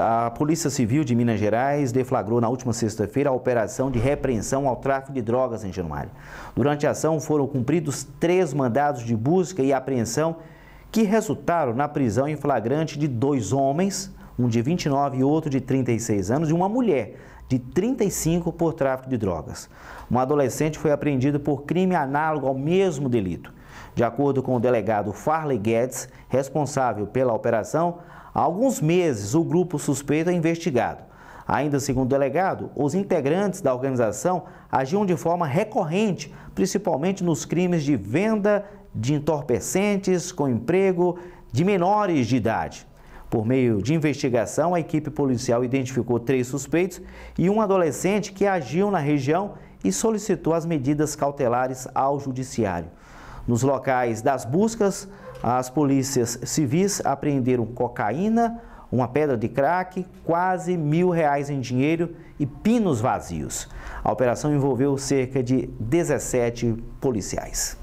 A Polícia Civil de Minas Gerais deflagrou na última sexta-feira a operação de repreensão ao tráfico de drogas em Januário. Durante a ação foram cumpridos três mandados de busca e apreensão que resultaram na prisão em flagrante de dois homens, um de 29 e outro de 36 anos, e uma mulher de 35 por tráfico de drogas. Um adolescente foi apreendido por crime análogo ao mesmo delito. De acordo com o delegado Farley Guedes, responsável pela operação, há alguns meses o grupo suspeito é investigado. Ainda segundo o delegado, os integrantes da organização agiam de forma recorrente, principalmente nos crimes de venda de entorpecentes com emprego de menores de idade. Por meio de investigação, a equipe policial identificou três suspeitos e um adolescente que agiu na região e solicitou as medidas cautelares ao judiciário. Nos locais das buscas, as polícias civis apreenderam cocaína, uma pedra de crack, quase mil reais em dinheiro e pinos vazios. A operação envolveu cerca de 17 policiais.